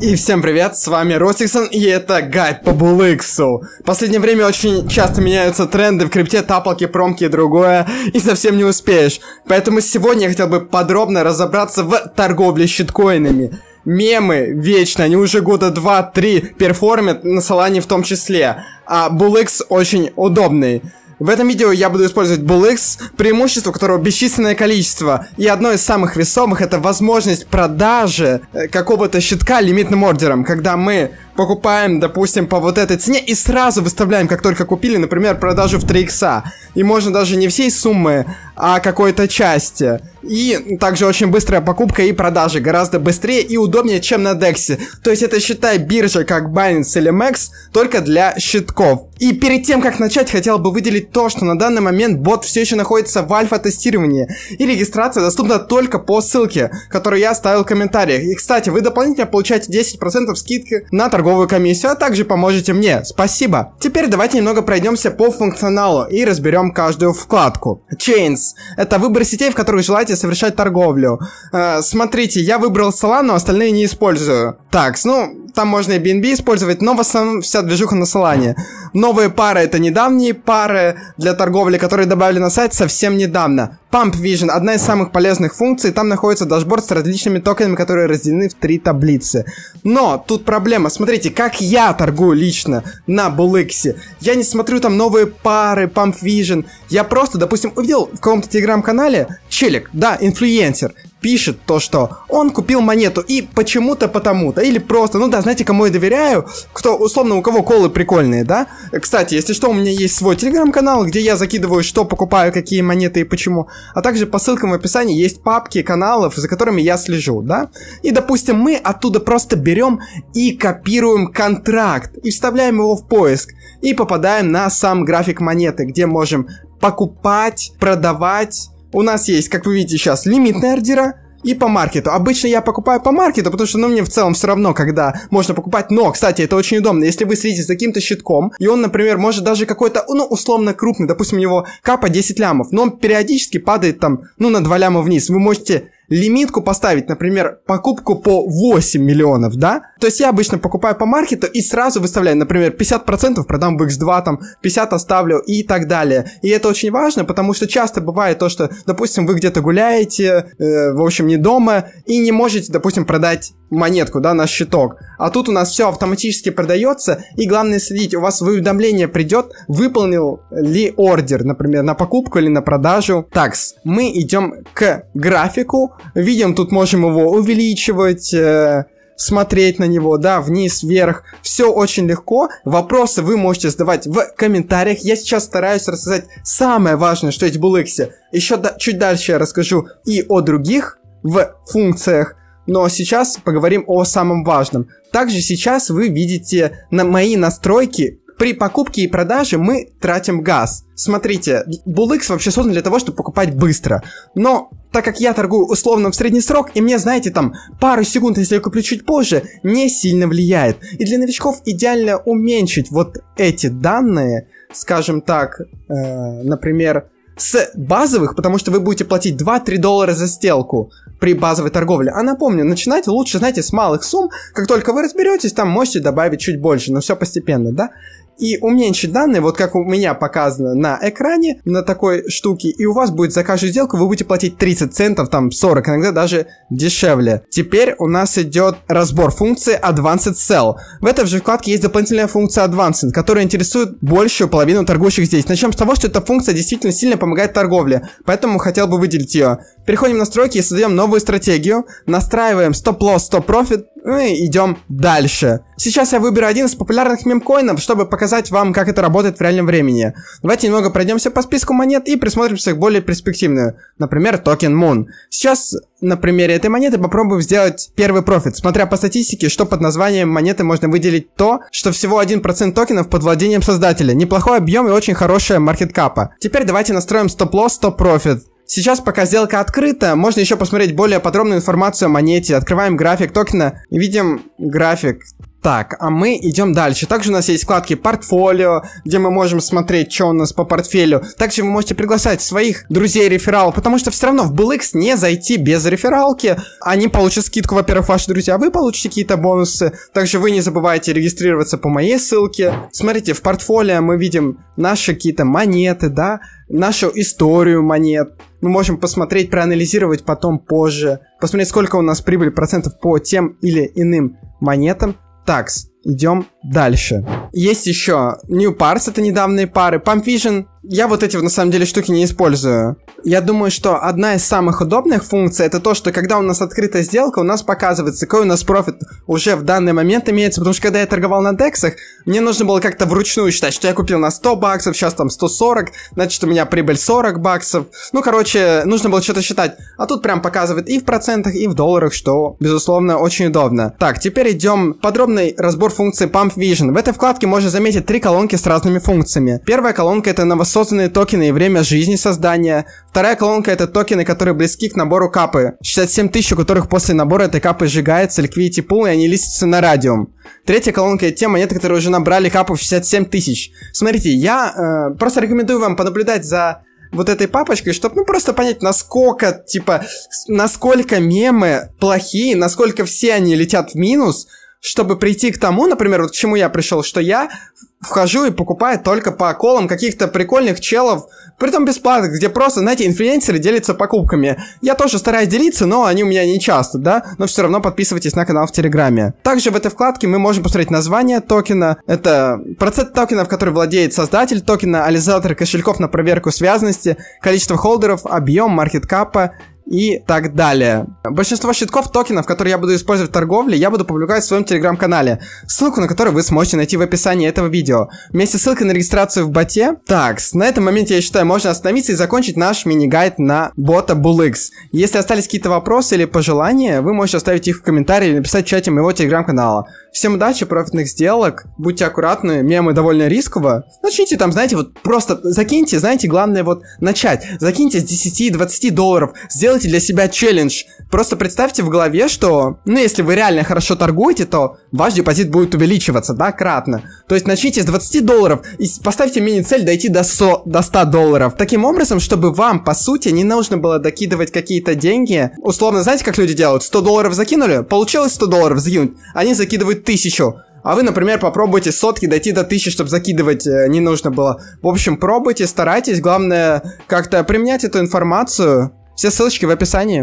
И всем привет, с вами Ростиксон, и это гайд по Булыксу. В последнее время очень часто меняются тренды в крипте, тапалки, промки и другое, и совсем не успеешь. Поэтому сегодня я хотел бы подробно разобраться в торговле щиткоинами. Мемы вечно, они уже года 2-3 перформят на Солане в том числе, а Булыкс очень удобный. В этом видео я буду использовать BullX, преимущество которого бесчисленное количество, и одно из самых весомых это возможность продажи э, какого-то щитка лимитным ордером, когда мы покупаем, допустим, по вот этой цене и сразу выставляем, как только купили, например, продажу в 3 икса. И можно даже не всей суммы, а какой-то части. И также очень быстрая покупка и продажа гораздо быстрее и удобнее, чем на Дексе. То есть это, считай, биржа как Binance или Max, только для щитков. И перед тем, как начать, хотел бы выделить то, что на данный момент бот все еще находится в альфа-тестировании, и регистрация доступна только по ссылке, которую я оставил в комментариях. И, кстати, вы дополнительно получаете 10% скидки на торговлю торговую комиссию, а также поможете мне. Спасибо. Теперь давайте немного пройдемся по функционалу и разберем каждую вкладку. Chains — это выбор сетей, в которых желаете совершать торговлю. Э, смотрите, я выбрал Solana, остальные не использую. Так, ну, там можно и BNB использовать, но в основном вся движуха на Solana. Новые пары — это недавние пары для торговли, которые добавили на сайт совсем недавно. Pump Vision — одна из самых полезных функций, там находится дашборд с различными токенами, которые разделены в три таблицы. Но тут проблема, смотрите, как я торгую лично на Bulixе. Я не смотрю там новые пары, Pump Vision, я просто, допустим, увидел в каком-то телеграм-канале челик, да, инфлюенсер, пишет то, что он купил монету и почему-то потому-то, или просто, ну да, знаете, кому я доверяю, кто, условно, у кого колы прикольные, да? Кстати, если что, у меня есть свой телеграм-канал, где я закидываю, что покупаю, какие монеты и почему, а также по ссылкам в описании есть папки каналов, за которыми я слежу, да? И, допустим, мы оттуда просто берем и копируем контракт, и вставляем его в поиск, и попадаем на сам график монеты, где можем покупать, продавать, у нас есть, как вы видите сейчас, лимитные ордера, и по маркету. Обычно я покупаю по маркету, потому что, ну, мне в целом все равно, когда можно покупать. Но, кстати, это очень удобно. Если вы следите за каким-то щитком, и он, например, может даже какой-то, ну, условно крупный, допустим, у него капа 10 лямов, но он периодически падает там, ну, на 2 ляма вниз. Вы можете лимитку поставить, например, покупку по 8 миллионов, да? То есть я обычно покупаю по маркету и сразу выставляю, например, 50% продам в X2, там, 50 оставлю и так далее. И это очень важно, потому что часто бывает то, что, допустим, вы где-то гуляете, э, в общем, не дома, и не можете, допустим, продать монетку, да, на щиток. А тут у нас все автоматически продается, и главное следить, у вас уведомление придет, выполнил ли ордер, например, на покупку или на продажу. Так, мы идем к графику, видим, тут можем его увеличивать, э, смотреть на него, да, вниз, вверх. Все очень легко. Вопросы вы можете задавать в комментариях. Я сейчас стараюсь рассказать самое важное, что есть в Bullex. Еще да, чуть дальше я расскажу и о других в функциях, но сейчас поговорим о самом важном. Также сейчас вы видите на мои настройки при покупке и продаже мы тратим газ. Смотрите, BullX вообще создан для того, чтобы покупать быстро. Но так как я торгую условно в средний срок, и мне, знаете, там пару секунд, если я куплю чуть позже, не сильно влияет. И для новичков идеально уменьшить вот эти данные, скажем так, э, например, с базовых, потому что вы будете платить 2-3 доллара за сделку при базовой торговле. А напомню, начинать лучше, знаете, с малых сумм. Как только вы разберетесь, там можете добавить чуть больше, но все постепенно, да? и уменьшить данные, вот как у меня показано на экране, на такой штуке, и у вас будет за каждую сделку вы будете платить 30 центов, там 40, иногда даже дешевле. Теперь у нас идет разбор функции Advanced Sell. В этой же вкладке есть дополнительная функция Advanced, которая интересует большую половину торгующих здесь. Начнем с того, что эта функция действительно сильно помогает торговле, поэтому хотел бы выделить ее. Переходим в настройки и создаем новую стратегию. Настраиваем стоп-лосс, стоп-профит ну и идем дальше. Сейчас я выберу один из популярных мемкоинов, чтобы показать вам, как это работает в реальном времени. Давайте немного пройдемся по списку монет и присмотримся к более перспективную. Например, токен Moon. Сейчас на примере этой монеты попробуем сделать первый профит, смотря по статистике, что под названием монеты можно выделить то, что всего 1% токенов под владением создателя. Неплохой объем и очень хорошая маркеткапа. Теперь давайте настроим стоп-лосс, стоп-профит. Сейчас, пока сделка открыта, можно еще посмотреть более подробную информацию о монете. Открываем график токена и видим график так, а мы идем дальше. Также у нас есть вкладки «Портфолио», где мы можем смотреть, что у нас по портфелю. Также вы можете приглашать своих друзей-рефералов, потому что все равно в BLX не зайти без рефералки. Они получат скидку, во-первых, ваши друзья, а вы получите какие-то бонусы. Также вы не забывайте регистрироваться по моей ссылке. Смотрите, в портфолио мы видим наши какие-то монеты, да, нашу историю монет. Мы можем посмотреть, проанализировать потом позже, посмотреть, сколько у нас прибыли процентов по тем или иным монетам. Такс. Идем дальше. Есть еще New Parts, это недавние пары. Pump Vision. Я вот эти вот на самом деле штуки не использую. Я думаю, что одна из самых удобных функций это то, что когда у нас открыта сделка, у нас показывается, какой у нас профит уже в данный момент имеется. Потому что когда я торговал на дексах, мне нужно было как-то вручную считать, что я купил на 100 баксов, сейчас там 140, значит у меня прибыль 40 баксов. Ну, короче, нужно было что-то считать. А тут прям показывает и в процентах, и в долларах, что, безусловно, очень удобно. Так, теперь идем подробный разбор функции Pump Vision. В этой вкладке можно заметить три колонки с разными функциями. Первая колонка это новосозданные токены и время жизни создания. Вторая колонка это токены, которые близки к набору капы. 67 тысяч, у которых после набора этой капы сжигается ликвидити пул, и они листятся на радиум. Третья колонка это те монеты, которые уже набрали капу в 67 тысяч. Смотрите, я э, просто рекомендую вам понаблюдать за вот этой папочкой, чтобы, ну, просто понять, насколько, типа, насколько мемы плохие, насколько все они летят в минус, чтобы прийти к тому, например, вот к чему я пришел, что я вхожу и покупаю только по колам каких-то прикольных челов, Притом бесплатно, где просто, знаете, инфлюенсеры делятся покупками. Я тоже стараюсь делиться, но они у меня не часто, да? Но все равно подписывайтесь на канал в Телеграме. Также в этой вкладке мы можем посмотреть название токена. Это процент токенов, который владеет создатель токена, анализатор кошельков на проверку связанности, количество холдеров, объем, маркет капа и так далее. Большинство щитков токенов, которые я буду использовать в торговле, я буду публиковать в своем телеграм-канале, ссылку на который вы сможете найти в описании этого видео. Вместе с ссылкой на регистрацию в боте. Так, на этом моменте, я считаю, можно остановиться и закончить наш мини-гайд на бота BullX. Если остались какие-то вопросы или пожелания, вы можете оставить их в комментарии или написать в чате моего телеграм-канала. Всем удачи, профитных сделок. Будьте аккуратны, мемы довольно рисково. Начните там, знаете, вот просто закиньте, знаете, главное вот начать. Закиньте с 10-20 долларов. Сделайте для себя челлендж. Просто представьте в голове, что, ну, если вы реально хорошо торгуете, то ваш депозит будет увеличиваться, да, кратно. То есть начните с 20 долларов и поставьте мини-цель дойти до, со, до 100 долларов. Таким образом, чтобы вам, по сути, не нужно было докидывать какие-то деньги. Условно, знаете, как люди делают? 100 долларов закинули, получилось 100 долларов закинуть. Они закидывают тысячу. А вы, например, попробуйте сотки дойти до тысячи, чтобы закидывать э, не нужно было. В общем, пробуйте, старайтесь. Главное, как-то применять эту информацию. Все ссылочки в описании.